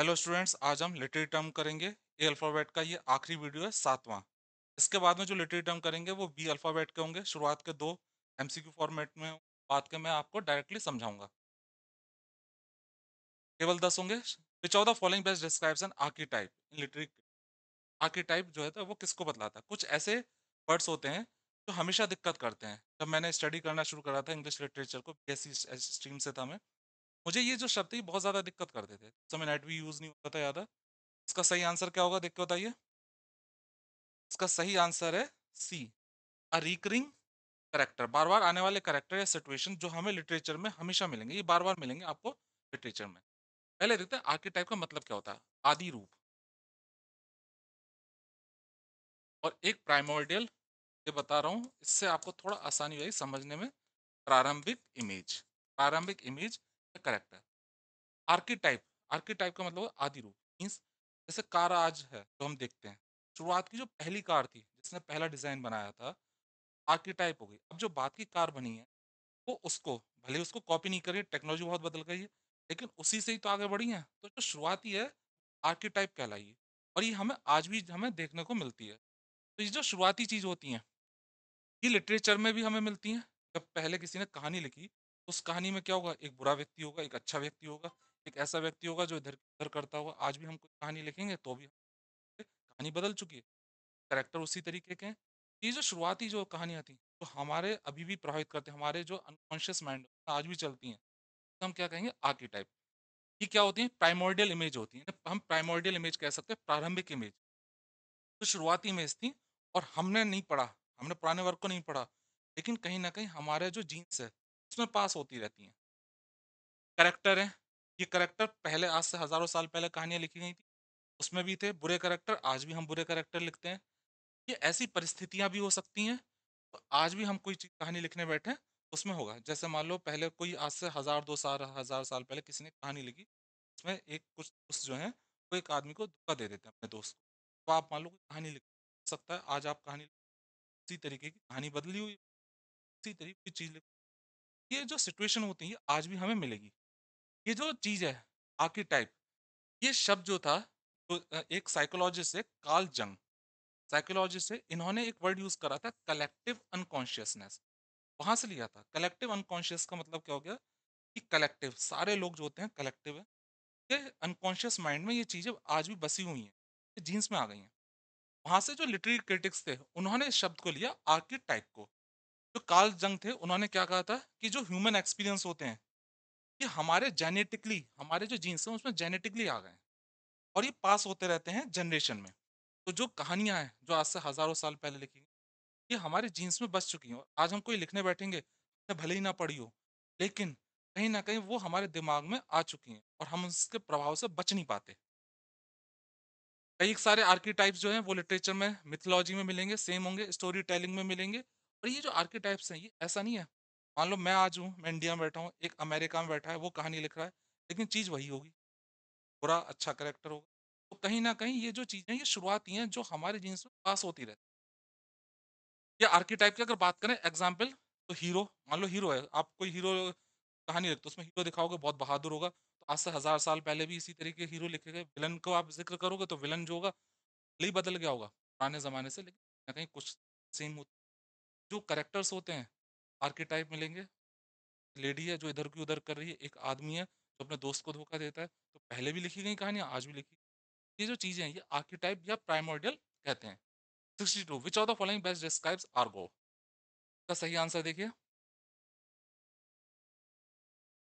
Hello students आज हम लिटरी term करेंगे ए अल्फ़ाबेट का ये आखिरी वीडियो है सातवां इसके बाद में जो लिटरी टर्म करेंगे वो बी अल्फ़ाबेट के होंगे शुरुआत के दो एमसीक्यू फॉर्मेट में बात के मैं आपको डायरेक्टली समझाऊंगा केवल दस होंगे which of the following best describes an archetype in literary archetype जो है था तो वो किसको बतलाता है कुछ ऐसे वर्ड्स होते हैं जो हमेशा दिक्कत करते हैं जब मैंने स्टडी करना शुरू करा था इंग्लिश लिटरेचर को बी एस स्ट्रीम से था मैं मुझे ये जो शब्द है बहुत ज़्यादा दिक्कत करते थे। उस समय नेट भी यूज़ नहीं होता था ज़्यादा। इसका सही आंसर क्या होगा देख के बताइए? इसका सही आंसर है सी, अ रिकरिंग करेक्टर बार-बार आने वाले करेक्टर या सिचुएशन जो हमें लिटरेचर में हमेशा मिलेंगे, ये बार-बार मिलेंगे आपको लिटरेचर में। पहले देखते हैं आर्केटाइप का मतलब क्या होता है? आदि रूप। और एक प्राइमोर्डियल ये बता रहा हूँ, इससे आपको थोड़ा आसानी होगी समझने में प्रारंभिक इमेज। प्रारंभिक image the character archetype archetype का मतलब आदि रूप मीन्स जैसे कार आज है तो हम देखते हैं शुरुआत की जो पहली कार थी जिसने पहला डिज़ाइन बनाया था आर्किटाइप हो गई अब जो बात की कार बनी है वो उसको भले उसको कॉपी नहीं करिए टेक्नोलॉजी बहुत बदल गई है लेकिन उसी से ही तो आगे बढ़ी है तो जो शुरुआती है आर्किटाइप कहलाइए और ये हमें आज भी हमें देखने को मिलती है तो ये जो शुरुआती चीज़ होती है ये लिटरेचर में भी हमें मिलती हैं जब पहले किसी ने कहानी लिखी उस कहानी में क्या होगा एक बुरा व्यक्ति होगा एक अच्छा व्यक्ति होगा एक ऐसा व्यक्ति होगा जो इधर उधर करता होगा आज भी हम कोई कहानी लिखेंगे तो भी कहानी बदल चुकी है करेक्टर उसी तरीके के हैं ये जो शुरुआती जो कहानियाँ थी जो हमारे अभी भी प्रभावित करते हैं हमारे जो अनकॉन्शियस माइंड आज भी चलती हैं तो हम क्या कहेंगे आर्की टाइप ये क्या होती है प्राइमोडियल इमेज होती है हम प्राइमोरियल इमेज कह सकते हैं प्रारंभिक इमेज तो शुरुआती इमेज थी और हमने नहीं पढ़ा हमने पुराने वर्ग को नहीं पढ़ा लेकिन कहीं ना कहीं हमारे जो जीन्स है उसमें पास होती रहती हैं करेक्टर हैं ये करेक्टर पहले आज से हज़ारों साल पहले कहानियाँ लिखी गई थी उसमें भी थे बुरे करेक्टर आज भी हम बुरे करेक्टर लिखते हैं ये ऐसी परिस्थितियाँ भी हो सकती हैं तो आज भी हम कोई कहानी लिखने बैठे उसमें होगा जैसे मान लो पहले कोई आज से हज़ार दो साल हज़ार साल पहले किसी ने कहानी लिखी उसमें एक कुछ उस जो है वो एक आदमी को धोखा दे देते हैं अपने दोस्त को तो आप मान लो कहानी लिख सकता है आज आप कहानी उसी तरीके की कहानी बदली हुई उसी तरीके की चीज़ लिख ये जो सिचुएशन होती है आज भी हमें मिलेगी ये जो चीज है टाइप ये शब्द जो था तो एक साइकोलॉजिस्ट है काल जंग साइकोलॉजिस्ट है इन्होंने एक वर्ड यूज करा था कलेक्टिव अनकॉन्शियसनेस वहां से लिया था कलेक्टिव अनकॉन्शियस का मतलब क्या हो गया कि कलेक्टिव सारे लोग जो होते हैं कलेक्टिव है ये अनकॉन्शियस माइंड में ये चीजें आज भी बसी हुई हैं जीन्स में आ गई हैं वहां से जो लिटरेरी क्रिटिक्स थे उन्होंने इस शब्द को लिया आर्किटाइप को जो कार्ल जंग थे उन्होंने क्या कहा था कि जो ह्यूमन एक्सपीरियंस होते हैं ये हमारे जेनेटिकली हमारे जो जीन्स हैं उसमें जेनेटिकली आ गए और ये पास होते रहते हैं जनरेशन में तो जो कहानियाँ हैं जो आज से हज़ारों साल पहले लिखी ये हमारे जीन्स में बस चुकी हैं और आज हम कोई लिखने बैठेंगे भले ही ना पढ़ी हो लेकिन कहीं ना कहीं वो हमारे दिमाग में आ चुकी हैं और हम उसके प्रभाव से बच नहीं पाते कई सारे आर्किटाइप्स जो हैं वो लिटरेचर में मिथोलॉजी में मिलेंगे सेम होंगे स्टोरी टेलिंग में मिलेंगे और ये जो आर्किटाइप्स हैं ये ऐसा नहीं है मान लो मैं आज हूँ मैं इंडिया में बैठा हूँ एक अमेरिका में बैठा है वो कहानी लिख रहा है लेकिन चीज़ वही होगी बुरा अच्छा करेक्टर होगा तो कहीं ना कहीं ये जो चीज़ें ये शुरुआती हैं जो हमारे जीन्स में पास होती रहती या आर्किटाइप की अगर बात करें एग्जाम्पल तो हीरो मान लो हीरो है आप कोई हीरो कहानी लिखते हो उसमें हीरो दिखाओगे बहुत बहादुर होगा तो आज से हज़ार साल पहले भी इसी तरीके के हीरो लिखे गए विलन को आप जिक्र करोगे तो विलन जो होगा भले ही बदल गया होगा पुराने ज़माने से लेकिन कहीं ना कहीं कुछ सेम होता जो करेक्टर्स होते हैं आर्किटाइप मिलेंगे लेडी है जो इधर की उधर कर रही है एक आदमी है जो अपने दोस्त को धोखा देता है तो पहले भी लिखी गई कहानियाँ आज भी लिखी ये जो चीज़ें हैं ये आर्किटाइप या प्राइमोडियल कहते हैं sixty two which of the following best describes argot का सही आंसर देखिए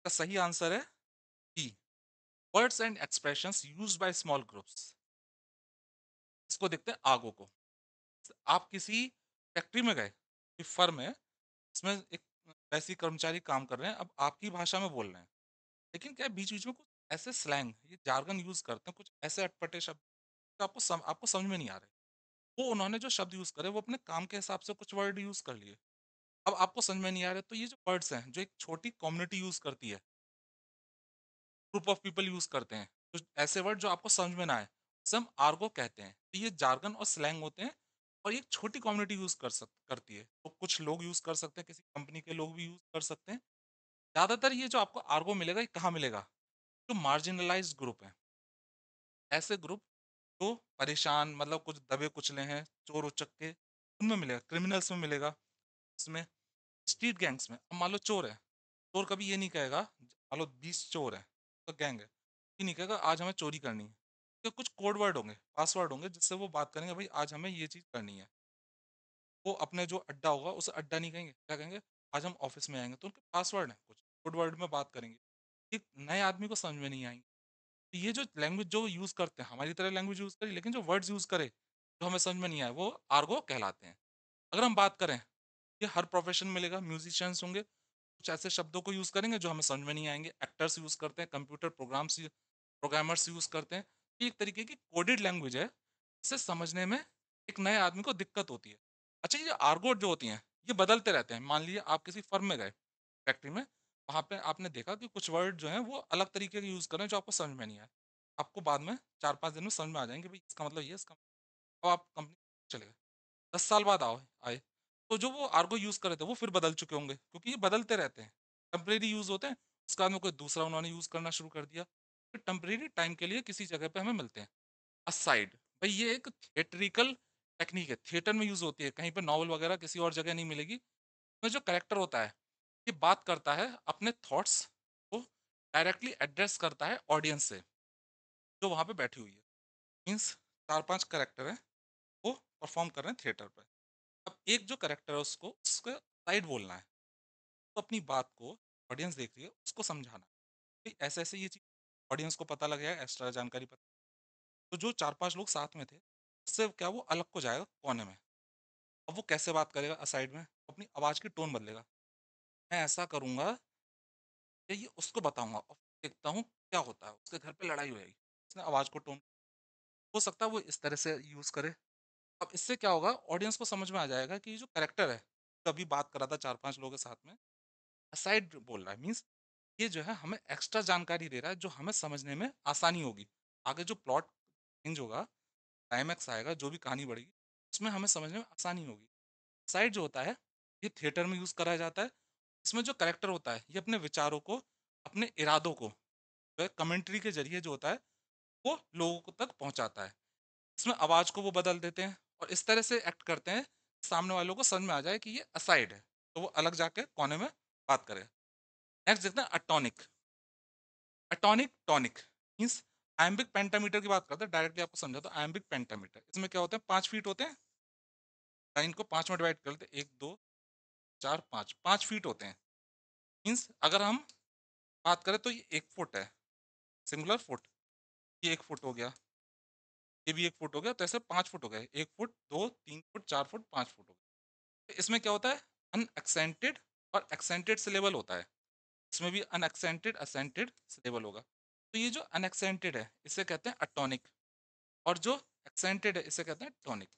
का सही आंसर है ई words and expression use by small groups इसको देखते हैं आगो को आप किसी फैक्ट्री में गए फर्म है इसमें एक वैसे कर्मचारी काम कर रहे हैं अब आपकी भाषा में बोल रहे हैं लेकिन क्या बीच बीच में कुछ ऐसे स्लैंग ये जार्गन यूज करते हैं कुछ ऐसे अटपटे शब्द जो आपको सम, आपको समझ में नहीं आ रहे वो उन्होंने जो शब्द यूज करे वो अपने काम के हिसाब से कुछ वर्ड यूज कर लिए अब आपको समझ में नहीं आ रहे तो ये जो वर्ड्स हैं जो एक छोटी कम्युनिटी यूज करती है ग्रुप ऑफ पीपल यूज करते हैं तो ऐसे वर्ड जो आपको समझ में ना आए उसे हम आर्गो कहते हैं तो ये जार्गन और स्लैंग होते हैं और एक छोटी कम्युनिटी यूज कर सक करती है तो कुछ लोग यूज कर सकते हैं किसी कंपनी के लोग भी यूज कर सकते हैं ज्यादातर ये जो आपको आर्गो मिलेगा ये कहाँ मिलेगा जो मार्जिनलाइज ग्रुप है ऐसे ग्रुप जो परेशान मतलब कुछ दबे कुचले हैं चोर उचक के उनमें मिलेगा क्रिमिनल्स में मिलेगा उसमें स्ट्रीट गैंग्स में अब मान लो चोर है चोर कभी ये नहीं कहेगा मान लो बीस चोर है तो गैंग है ये नहीं कहेगा आज हमें चोरी करनी है के कुछ कोड वर्ड होंगे पासवर्ड होंगे जिससे वो बात करेंगे भाई आज हमें ये चीज़ करनी है वो अपने जो अड्डा होगा उसे अड्डा नहीं कहेंगे क्या कहेंगे आज हम ऑफिस में आएंगे तो उनके पासवर्ड हैं कुछ कोड वर्ड में बात करेंगे एक नए आदमी को समझ में नहीं आएंगे तो ये जो लैंग्वेज जो यूज़ करते हैं हमारी तरह लैंग्वेज यूज़ करी लेकिन जो वर्ड्स यूज़ करे जो हमें समझ में नहीं आए वो आर्गो कहलाते हैं अगर हम बात करें ये हर प्रोफेशन मिलेगा म्यूजिशियंस होंगे कुछ ऐसे शब्दों को यूज़ करेंगे जो हमें समझ में नहीं आएंगे एक्टर्स यूज़ करते हैं कंप्यूटर प्रोग्राम्स प्रोग्रामर्स यूज़ करते हैं एक तरीके की कोडेड लैंग्वेज है इसे समझने में एक नए आदमी को दिक्कत होती है अच्छा ये आर्गोट जो होती हैं ये बदलते रहते हैं मान लीजिए आप किसी फर्म में गए फैक्ट्री में वहाँ पे आपने देखा कि कुछ वर्ड जो हैं वो अलग तरीके के यूज़ कर रहे हैं जो आपको समझ में नहीं आए आपको बाद में चार पाँच दिन में समझ में आ जाएंगे भाई इसका मतलब ये इसका मतलब अब आप कंपनी चले गए दस साल बाद आओ आए तो जो वो आर्गो यूज़ कर रहे थे वो फिर बदल चुके होंगे क्योंकि ये बदलते रहते हैं टेम्परेरी यूज़ होते हैं उसके बाद में कोई दूसरा उन्होंने यूज़ करना शुरू कर दिया कि टेम्परेरी टाइम के लिए किसी जगह पे हमें मिलते हैं असाइड भाई ये एक थिएटरिकल टेक्निक है थिएटर में यूज होती है कहीं पर नॉवल वगैरह किसी और जगह नहीं मिलेगी उसमें जो करेक्टर होता है ये बात करता है अपने थॉट्स को डायरेक्टली एड्रेस करता है ऑडियंस से जो वहाँ पर बैठी हुई है मीन्स चार पाँच करेक्टर हैं वो परफॉर्म कर रहे हैं थिएटर पर अब एक जो करेक्टर है उसको उसको साइड बोलना है तो अपनी बात को ऑडियंस देख रही है उसको समझाना है ऐसे ऐसे ये चीज़ ऑडियंस को पता लग जाएगा एक्स्ट्रा जानकारी पता तो जो चार पांच लोग साथ में थे उससे क्या वो अलग को जाएगा कोने में अब वो कैसे बात करेगा असाइड में अपनी आवाज़ की टोन बदलेगा मैं ऐसा करूँगा कि ये उसको बताऊँगा और देखता हूँ क्या होता है उसके घर पर लड़ाई होगी उसने आवाज़ को टोन हो सकता है वो इस तरह से यूज़ करे अब इससे क्या होगा ऑडियंस को समझ में आ जाएगा कि ये जो करेक्टर है कभी बात करा था चार पांच लोगों के साथ में असाइड बोल रहा है मीन्स ये जो है हमें एक्स्ट्रा जानकारी दे रहा है जो हमें समझने में आसानी होगी आगे जो प्लॉट चेंज होगा एक्स आएगा जो भी कहानी बढ़ेगी उसमें हमें समझने में आसानी होगी साइड जो होता है ये थिएटर में यूज़ करा जाता है इसमें जो करेक्टर होता है ये अपने विचारों को अपने इरादों को जो है कमेंट्री के जरिए जो होता है वो लोगों तक पहुँचाता है इसमें आवाज़ को वो बदल देते हैं और इस तरह से एक्ट करते हैं सामने वालों को समझ में आ जाए कि ये असाइड है तो वो अलग जाके कोने में बात करें नेक्स्ट देखते हैं atonic atonic tonic means iambic pentameter की बात करते हैं डायरेक्टली आपको समझा तो एम्बिक पेंटामीटर इसमें क्या होते हैं पाँच फीट होते हैं लाइन को पाँच में डिवाइड करते हैं एक दो चार पाँच पाँच फीट होते हैं मीन्स अगर हम बात करें तो ये एक फुट है सिंगुलर फुट ये एक फुट हो गया ये भी एक फुट हो गया तो ऐसे पाँच फुट हो गए एक फुट दो तीन फुट चार फुट पाँच फुट हो गए तो इसमें क्या होता है अनएक्सेंटेड और एक्सेंटेड सिलेबल होता है इसमें भी अनएक्सेंटेड असेंटेड सिलेबल होगा तो ये जो अनएक्सेंटेड है इसे कहते हैं अटोनिक और जो एक्सेंटेड है इसे कहते हैं टोनिक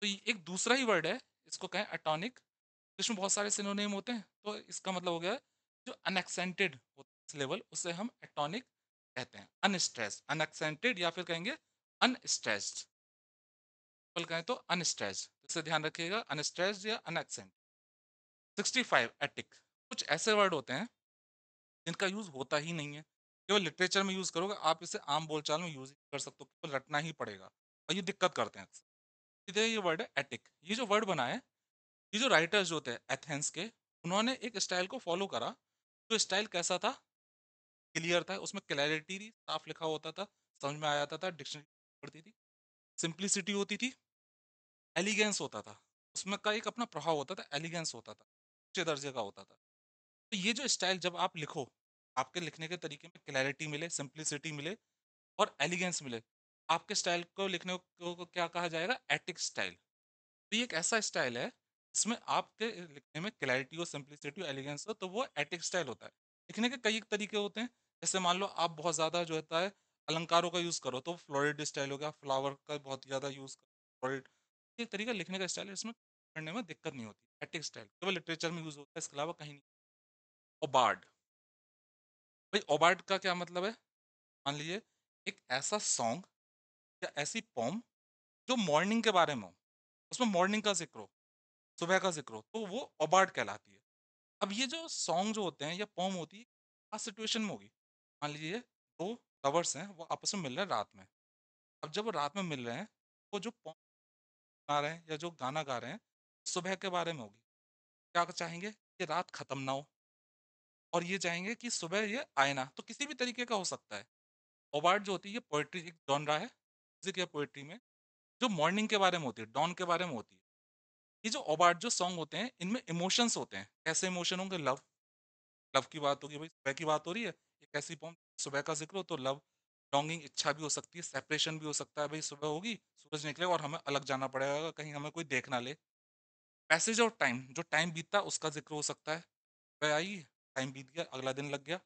तो ये एक दूसरा ही वर्ड है इसको कहें अटोनिक तो इसमें बहुत सारे सिनोनेम होते हैं तो इसका मतलब हो गया जो अनएक्सेंटेड सिलेबल उसे हम अटोनिक कहते हैं अनस्ट्रेस अनएक्सेंटेड या फिर कहेंगे अनस्ट्रेस्ड कहें तो अनस्ट्रेस्ड तो इसे ध्यान रखिएगा अनस्ट्रेस्ड या अनएक्सेंट फाइव एटिक कुछ ऐसे वर्ड होते हैं जिनका यूज होता ही नहीं है केवल लिटरेचर में यूज करोगे आप इसे आम बोलचाल में यूज कर सकते हो केवल तो रटना ही पड़ेगा और ये दिक्कत करते हैं सीधे ये वर्ड है एटिक ये जो वर्ड बना है ये जो राइटर्स जो थे एथेंस के उन्होंने एक स्टाइल को फॉलो करा तो स्टाइल कैसा था क्लियर था उसमें क्लैरिटी थी साफ लिखा होता था समझ में आ जाता था डिक्शनरी पड़ती थी सिंप्लिसिटी होती थी एलिगेंस होता था उसमें का एक अपना प्रभाव होता था एलिगेंस होता था उच्च दर्जे का होता था तो ये जो स्टाइल जब आप लिखो आपके लिखने के तरीके में क्लैरिटी मिले सिंप्लिसिटी मिले और एलिगेंस मिले आपके स्टाइल को लिखने को क्या कहा जाएगा एटिक स्टाइल तो ये एक ऐसा स्टाइल है जिसमें आपके लिखने में क्लैरिटी हो सिंप्लिसिटी हो एलिगेंस हो तो वो एटिक स्टाइल होता है लिखने के कई तरीके होते हैं जैसे मान लो आप बहुत ज़्यादा जो होता है अलंकारों का यूज़ करो तो फ्लोरिड स्टाइल हो गया फ्लावर का बहुत ज़्यादा यूज़ करो फ्लोरिड ये तरीका लिखने का स्टाइल है इसमें पढ़ने में दिक्कत नहीं होती एटिक स्टाइल केवल लिटरेचर में यूज़ होता है इसके अलावा कहीं नहीं ओबार्ड भाई ओबार्ड का क्या मतलब है मान लीजिए एक ऐसा सॉन्ग या ऐसी पॉम जो मॉर्निंग के बारे में हो उसमें मॉर्निंग का जिक्र हो सुबह का जिक्र हो तो वो ओबार्ड कहलाती है अब ये जो सॉन्ग जो होते हैं या पॉम होती है खास सिचुएशन में होगी मान लीजिए दो लवर्स हैं वो आपस में मिल रहे हैं रात में अब जब वो रात में मिल रहे हैं वो जो पॉम गा रहे हैं या जो गाना गा रहे हैं सुबह के बारे में होगी क्या चाहेंगे कि रात खत्म ना हो और ये चाहेंगे कि सुबह ये आयना तो किसी भी तरीके का हो सकता है ओबार्ड जो होती है ये पोइट्री एक डॉन रहा है म्यूजिक या पोइट्री में जो मॉर्निंग के बारे में होती है डॉन के बारे में होती है ये जो ओबार्ड जो सॉन्ग होते हैं इनमें इमोशंस होते हैं कैसे इमोशन होंगे लव लव की बात होगी भाई सुबह की बात हो रही है एक ऐसी पॉम सुबह का जिक्र हो तो लव लॉन्गिंग इच्छा भी हो सकती है सेपरेशन भी हो सकता है भाई सुबह होगी सूरज निकलेगा और हमें अलग जाना पड़ेगा कहीं हमें कोई देखना ले पैसेज ऑफ टाइम जो टाइम बीतता है उसका जिक्र हो सकता है सुबह आई टाइम बीत गया अगला दिन लग गया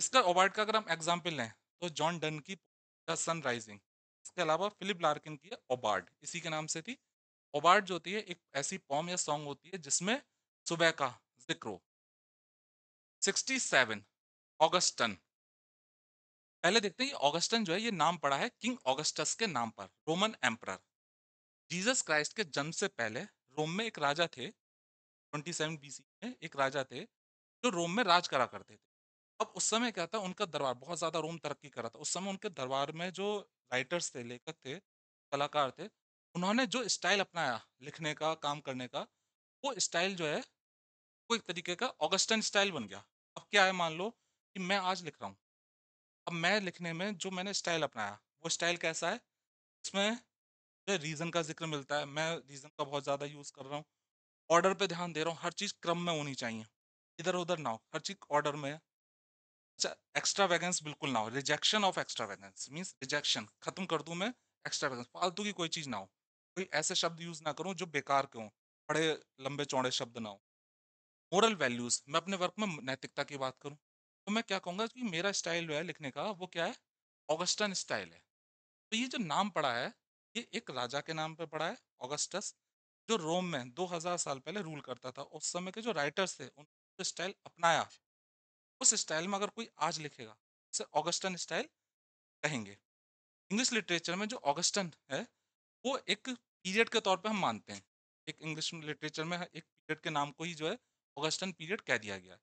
इसका अवार्ड का अगर हम एग्जाम्पल लें तो जॉन डन की द सन राइजिंग इसके अलावा फिलिप लार्किन की ओबार्ड इसी के नाम से थी ओबार्ड जो होती है एक ऐसी पॉम या सॉन्ग होती है जिसमें सुबह का जिक्र हो सिक्सटी सेवन ऑगस्टन पहले देखते हैं ये ऑगस्टन जो है ये नाम पड़ा है किंग ऑगस्टस के नाम पर रोमन एम्पर जीसस क्राइस्ट के जन्म से पहले रोम में एक राजा थे 27 बीसी में एक राजा थे जो रोम में राज करा करते थे अब उस समय क्या था उनका दरबार बहुत ज़्यादा रोम तरक्की करा था उस समय उनके दरबार में जो राइटर्स थे लेखक थे कलाकार थे उन्होंने जो स्टाइल अपनाया लिखने का काम करने का वो स्टाइल जो है वो एक तरीके का ऑगस्टन स्टाइल बन गया अब क्या है मान लो कि मैं आज लिख रहा हूँ अब मैं लिखने में जो मैंने स्टाइल अपनाया वो स्टाइल कैसा है इसमें जो रीज़न का जिक्र मिलता है मैं रीज़न का बहुत ज़्यादा यूज़ कर रहा हूँ ऑर्डर पे ध्यान दे रहा हूँ हर चीज़ क्रम में होनी चाहिए इधर उधर ना हो हर चीज ऑर्डर में अच्छा एक्स्ट्रा वैगेंस बिल्कुल ना हो rejection of extravagance means rejection खत्म कर दूं मैं एक्स्ट्रा वैगेंस फालतू की कोई चीज़ ना हो कोई ऐसे शब्द यूज़ ना करूँ जो बेकार के हों बड़े लंबे चौड़े शब्द ना हो मॉरल वैल्यूज़ मैं अपने वर्क में नैतिकता की बात करूँ तो मैं क्या कहूँगा कि मेरा स्टाइल जो है लिखने का वो क्या है ऑगस्टन स्टाइल है तो ये जो नाम पड़ा है ये एक राजा के नाम पर पड़ा है ऑगस्टस जो रोम में 2000 साल पहले रूल करता था उस समय के जो राइटर्स थे उन स्टाइल अपनाया उस स्टाइल में अगर कोई आज लिखेगा उसे ऑगस्टन स्टाइल कहेंगे इंग्लिश लिटरेचर में जो ऑगस्टन है वो एक पीरियड के तौर पे हम मानते हैं एक इंग्लिश लिटरेचर में एक पीरियड के नाम को ही जो है ऑगस्टन पीरियड कह दिया गया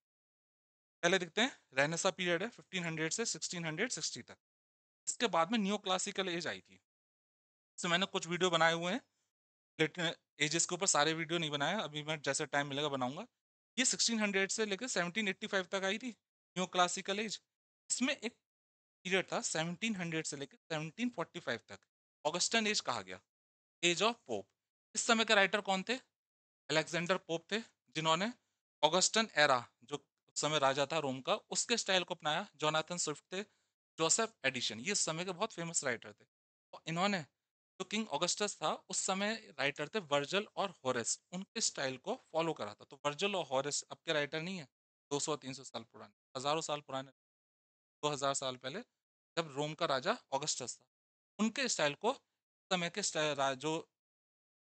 पहले देखते हैं रहनेसा पीरियड है 1500 से 1660 तक इसके बाद में न्यू क्लासिकल एज आई थी इससे मैंने कुछ वीडियो बनाए हुए हैं एजेस के ऊपर सारे वीडियो नहीं बनाए अभी मैं जैसे टाइम मिलेगा बनाऊंगा ये 1600 से लेकर 1785 तक आई थी न्यू क्लासिकल एज इसमें एक पीरियड था 1700 से लेकर 1745 तक ऑगस्टन एज कहा गया एज ऑफ पोप इस समय के राइटर कौन थे अलेक्जेंडर पोप थे जिन्होंने ऑगस्टन एरा जो उस समय राजा था रोम का उसके स्टाइल को अपनाया जोनाथन स्विफ्ट थे जोसेफ एडिशन ये इस समय के बहुत फेमस राइटर थे और इन्होंने जो किंग ऑगस्टस था उस समय राइटर थे वर्जल और हॉरेस उनके स्टाइल को फॉलो करा था तो वर्जल और हॉरेस अब के राइटर नहीं है 200-300 साल पुराने हजारों साल पुराने 2000 साल पहले जब रोम का राजा ऑगस्टस था उनके स्टाइल को समय के जो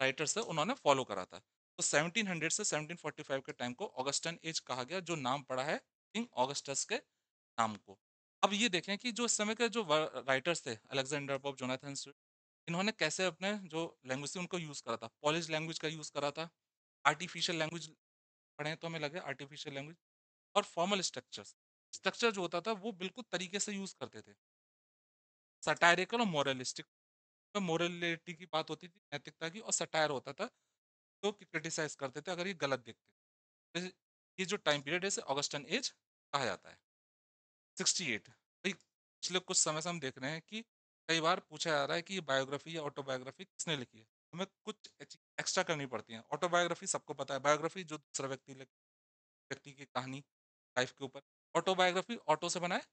राइटर्स थे उन्होंने फॉलो करा था तो 1700 से 1745 के टाइम को ऑगस्टन एज कहा गया जो नाम पड़ा है किंग ऑगस्टस के नाम को अब ये देखें कि जो इस समय के जो राइटर्स थे अलेक्जेंडर पॉप जोनाथन स्विफ्ट इन्होंने कैसे अपने जो लैंग्वेज थी उनको यूज़ करा था पॉलिश लैंग्वेज का यूज़ करा था आर्टिफिशियल लैंग्वेज पढ़ें तो हमें लगे आर्टिफिशियल लैंग्वेज और फॉर्मल स्ट्रक्चर्स स्ट्रक्चर जो होता था वो बिल्कुल तरीके से यूज़ करते थे सटायरिकल और मॉरलिस्टिक मॉरलिटी तो की बात होती थी नैतिकता की और सटायर होता था तो क्रिटिसाइज करते थे अगर ये गलत देखते तो ये जो टाइम पीरियड है इसे ऑगस्टन एज कहा जाता है सिक्सटी एट पिछले कुछ समय से हम देख रहे हैं कि कई बार पूछा जा रहा है कि बायोग्राफी या ऑटोबायोग्राफी किसने लिखी है हमें कुछ एक्स्ट्रा करनी पड़ती है ऑटोबायोग्राफी सबको पता है बायोग्राफी जो दूसरा व्यक्ति व्यक्ति की कहानी लाइफ के ऊपर ऑटोबायोग्राफी ऑटो से बनाए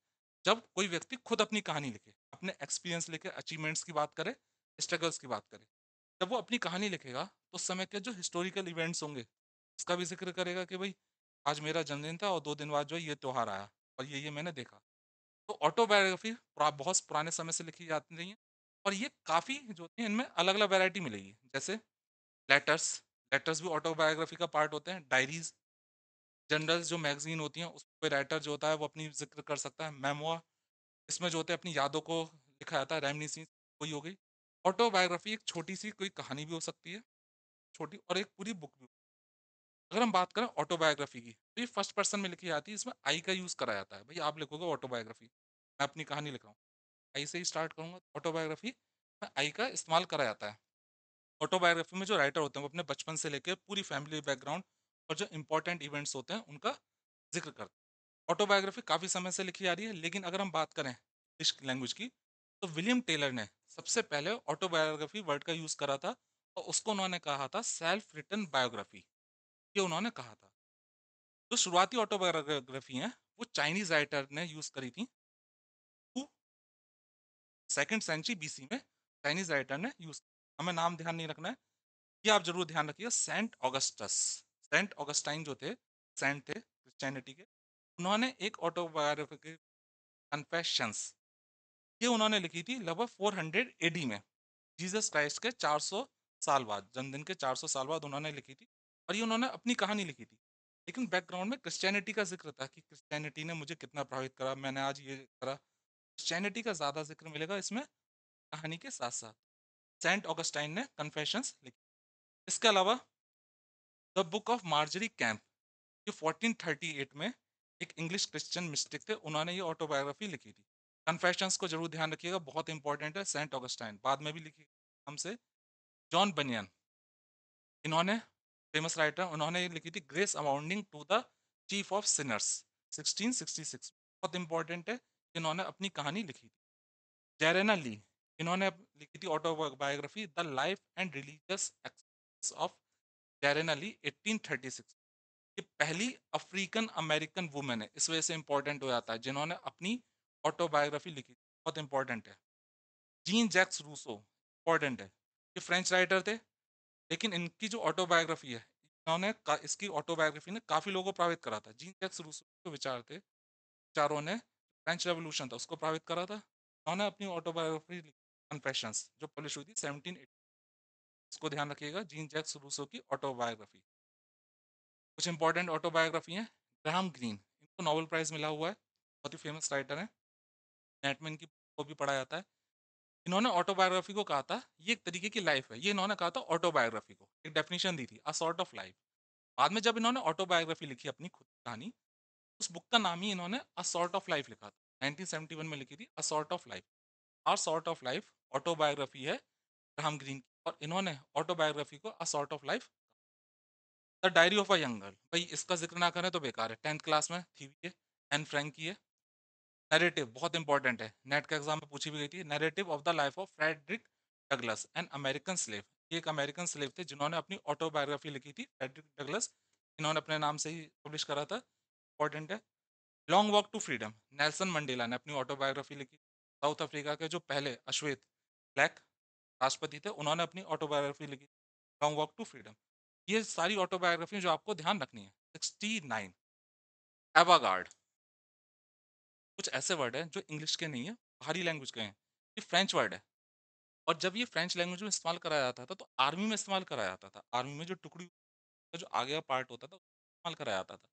जब कोई व्यक्ति खुद अपनी कहानी लिखे अपने एक्सपीरियंस लिखे अचीवमेंट्स की बात करे स्ट्रगल्स की बात करे जब वो अपनी कहानी लिखेगा तो उस समय के जो हिस्टोरिकल इवेंट्स होंगे उसका भी जिक्र करेगा कि भाई आज मेरा जन्मदिन था और दो दिन बाद जो है ये त्यौहार आया और ये ये मैंने देखा तो ऑटोबायोग्राफी बहुत पुराने समय से लिखी जाती रही है और ये काफ़ी जो होती है इनमें अलग अलग वैरायटी मिलेगी जैसे लेटर्स लेटर्स भी ऑटोबायोग्राफी का पार्ट होते हैं डायरीज जनरल्स जो मैगजीन होती हैं उस पर राइटर जो होता है वो अपनी जिक्र कर सकता है मेमोआ इसमें जो होते हैं अपनी यादों को लिखा जाता है रेमनीसी कोई हो गई ऑटोबायोग्राफी एक छोटी सी कोई कहानी भी हो सकती है छोटी और एक पूरी बुक भी अगर हम बात करें ऑटोबायोग्राफी की तो ये फर्स्ट पर्सन में लिखी जाती है इसमें आई का यूज़ करा जाता है भाई आप लिखोगे ऑटोबायोग्राफी मैं अपनी कहानी लिख रहा हूँ आई से ही स्टार्ट करूँगा ऑटोबायोग्राफी में आई का इस्तेमाल करा जाता है ऑटोबायोग्राफी में जो राइटर होते हैं वो अपने बचपन से लेकर पूरी फैमिली बैकग्राउंड और जो इंपॉर्टेंट इवेंट्स होते हैं उनका जिक्र करते हैं ऑटोबायोग्राफी काफ़ी समय से लिखी जा रही है लेकिन अगर हम बात करें इंग्लिश लैंग्वेज की तो विलियम टेलर ने सबसे पहले ऑटोबायोग्राफी वर्ड का यूज़ करा था और उसको उन्होंने कहा था सेल्फ रिटर्न बायोग्राफी ये उन्होंने कहा था जो शुरुआती ऑटोबायोग्राफी है वो चाइनीज राइटर ने यूज करी थी सेकेंड सेंचुरी बीसी में चाइनीज राइटर ने यूज हमें नाम ध्यान नहीं रखना है ये आप जरूर ध्यान रखिए सेंट ऑगस्टस सेंट ऑगस्टाइन जो थे सेंट थे क्रिश्चियनिटी के उन्होंने एक ऑटोबायोग्राफी कन्फेशंस ये उन्होंने लिखी थी लगभग 400 हंड्रेड एडी में जीसस क्राइस्ट के 400 साल बाद जन्मदिन के 400 साल बाद उन्होंने लिखी थी और ये उन्होंने अपनी कहानी लिखी थी लेकिन बैकग्राउंड में क्रिश्चियनिटी का जिक्र था कि क्रिश्चियनिटी ने मुझे कितना प्रभावित करा मैंने आज ये करा क्रिश्चियनिटी का ज़्यादा जिक्र मिलेगा इसमें कहानी के साथ साथ सेंट ऑगस्टाइन ने कन्फेशंस लिखी इसके अलावा the book of Margery Kempe ये 1438 में एक इंग्लिश क्रिश्चियन मिस्टिक थे उन्होंने ये ऑटोबायोग्राफी लिखी थी कन्फेशंस को जरूर ध्यान रखिएगा बहुत इंपॉर्टेंट है सेंट ऑगस्टाइन बाद में भी लिखी हमसे जॉन बनियन इन्होंने फेमस राइटर उन्होंने लिखी थी grace abounding to the chief of sinners 1666 बहुत इंपॉर्टेंट है इन्होंने अपनी कहानी लिखी थी जेरेना ली इन्होंने लिखी थी autobiography the life and religious experience of Jarena Lee eighteen ये पहली अफ्रीकन अमेरिकन वुमेन है इस वजह से इंपॉर्टेंट हो जाता है जिन्होंने अपनी ऑटोबायोग्राफी लिखी बहुत इंपॉर्टेंट है जीन जैक्स रूसो इंपॉर्टेंट है ये फ्रेंच राइटर थे लेकिन इनकी जो ऑटोबायोग्राफी है इन्होंने इसकी ऑटोबायोग्राफी ने काफ़ी लोगों को प्रभावित करा था जीन जैक्स रूस के विचार थे विचारों ने फ्रेंच रेवोल्यूशन था उसको प्रभावित करा था इन्होंने अपनी ऑटोबायोग्राफी कन्फेशंस जो पब्लिश हुई थी सेवनटीन इसको ध्यान रखिएगा जीन जैक्स रूसो की ऑटोबायोग्राफी कुछ इंपॉर्टेंट ऑटोबायोग्राफी हैं ग्राम ग्रीन इनको नोबेल प्राइज़ मिला हुआ है बहुत ही फेमस राइटर हैं नेटमैन की को भी पढ़ा जाता है इन्होंने ऑटोबायोग्राफी को कहा था ये एक तरीके की लाइफ है ये इन्होंने कहा था ऑटोबायोग्राफी को एक डेफिनेशन दी थी अ सॉर्ट ऑफ लाइफ बाद में जब इन्होंने ऑटोबायोग्राफी लिखी अपनी खुद कहानी उस बुक का नाम ही इन्होंने अ सॉर्ट ऑफ लाइफ लिखा था नाइनटीन में लिखी थी a sort of life or sort of life autobiography है राम ग्रीन की और इन्होंने ऑटोबायोग्राफी को a sort of life the diary of a young girl भाई इसका जिक्र ना करें तो बेकार है टेंथ क्लास में थी है एन फ्रेंक की है नैरेटिव बहुत इंपॉर्टेंट है नेट का एग्जाम में पूछी भी गई थी narrative of the life of Frederick Douglass an American slave ये एक अमेरिकन स्लेव थे जिन्होंने अपनी ऑटोबायोग्राफी लिखी थी फ्रेडरिक डगलस इन्होंने अपने नाम से ही पब्लिश करा था इंपॉर्टेंट है long walk to freedom Nelson Mandela ने अपनी ऑटोबायोग्राफी लिखी साउथ अफ्रीका के जो पहले अश्वेत ब्लैक राष्ट्रपति थे उन्होंने अपनी ऑटोबायोग्राफी लिखी लॉन्ग वॉक टू फ्रीडम ये सारी ऑटोबायोग्राफी जो आपको ध्यान रखनी है सिक्सटी नाइन एवागार्ड कुछ ऐसे वर्ड हैं जो इंग्लिश के नहीं है बाहरी लैंग्वेज के हैं ये फ्रेंच वर्ड है और जब ये फ्रेंच लैंग्वेज में इस्तेमाल कराया जाता था तो आर्मी में इस्तेमाल कराया जाता था आर्मी में जो टुकड़ी का जो आगे का पार्ट होता था इस्तेमाल कराया जाता था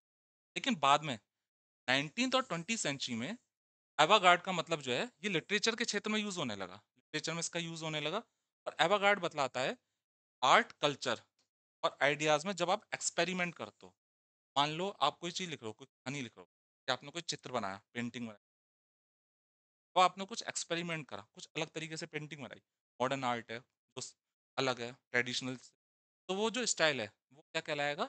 लेकिन बाद में नाइनटीन और ट्वेंटी सेंचुरी में एवागार्ड का मतलब जो है ये लिटरेचर के क्षेत्र में यूज़ होने लगा लिटरेचर में इसका यूज़ होने लगा और एवागार्ड बतलाता है आर्ट कल्चर और आइडियाज़ में जब आप एक्सपेरिमेंट करते हो मान लो आप कोई चीज़ लिख रहे हो कोई कहानी लिख रहे हो कि आपने कोई चित्र बनाया पेंटिंग बनाई तो आपने कुछ एक्सपेरिमेंट करा कुछ अलग तरीके से पेंटिंग बनाई मॉडर्न आर्ट है जो अलग है ट्रेडिशनल तो वो जो स्टाइल है वो क्या कहलाएगा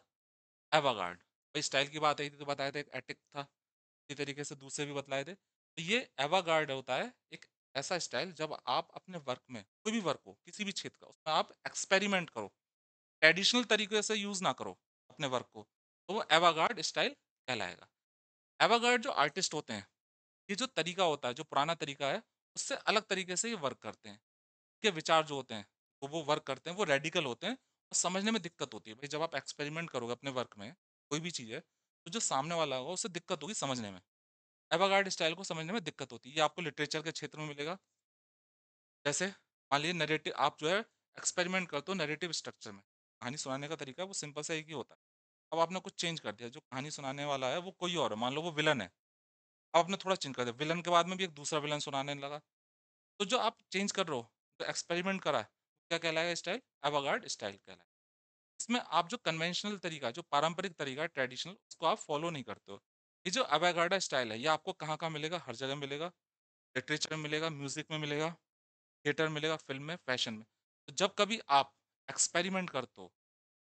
एवागार्ड भाई स्टाइल की बात आई थी तो बताया था एक एटिक था इसी तरीके से दूसरे भी बतलाए थे तो ये एवागार्ड होता है एक ऐसा स्टाइल जब आप अपने वर्क में कोई भी वर्क हो किसी भी क्षेत्र का उसमें आप एक्सपेरिमेंट करो ट्रेडिशनल तरीके से यूज़ ना करो अपने वर्क को तो वो एवागार्ड स्टाइल कहलाएगा एवागार्ड जो आर्टिस्ट होते हैं ये जो तरीका होता है जो पुराना तरीका है उससे अलग तरीके से ये वर्क करते हैं के विचार जो होते हैं तो वो वो वर्क करते हैं वो रेडिकल होते हैं और समझने में दिक्कत होती है भाई जब आप एक्सपेरिमेंट करोगे अपने वर्क में कोई भी चीज़ है तो जो सामने वाला होगा उससे दिक्कत होगी समझने में एवागार्ड स्टाइल को समझने में दिक्कत होती है ये आपको लिटरेचर के क्षेत्र में मिलेगा जैसे मान लीजिए नरेटिव आप जो है एक्सपेरिमेंट करते हो नरेटिव स्ट्रक्चर में कहानी सुनाने का तरीका वो सिंपल सा एक ही होता है अब आपने कुछ चेंज कर दिया जो कहानी सुनाने वाला है वो कोई और है मान लो वो विलन है अब आपने थोड़ा चेंज कर दिया विलन के बाद में भी एक दूसरा विलन सुनाने लगा तो जो आप चेंज कर रहे हो जो एक्सपेरिमेंट करा है क्या कहलाएगा स्टाइल एवागार्ड स्टाइल कहलाएगा इसमें आप जो कन्वेंशनल तरीका जो पारंपरिक तरीका है ट्रेडिशनल उसको आप फॉलो नहीं करते हो ये जो एवागार्डा स्टाइल है ये आपको कहाँ कहाँ मिलेगा हर जगह मिलेगा लिटरेचर में मिलेगा म्यूजिक में मिलेगा थिएटर मिलेगा फिल्म में फैशन में तो जब कभी आप एक्सपेरिमेंट करते हो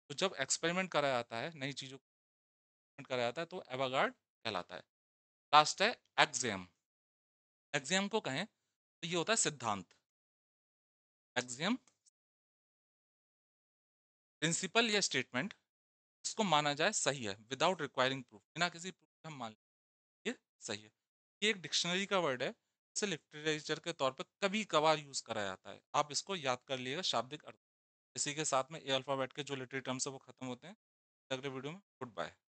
तो जब एक्सपेरिमेंट कराया जाता है नई चीज़ों को कराया जाता है तो एवागार्ड कहलाता है लास्ट है एक्जियम एक्जियम को कहें तो ये होता है सिद्धांत एक्जियम प्रिंसिपल या स्टेटमेंट इसको माना जाए सही है विदाउट रिक्वायरिंग प्रूफ बिना किसी प्रूफ हम मान ये सही है ये एक डिक्शनरी का वर्ड है इसे लिटरेचर के तौर पर कभी कभार यूज़ कराया जाता है आप इसको याद कर लिएगा शाब्दिक अर्थ इसी के साथ में ए अल्फ़ाबेट के जो लिटरी टर्म्स हैं वो खत्म होते हैं अगले वीडियो में गुड बाय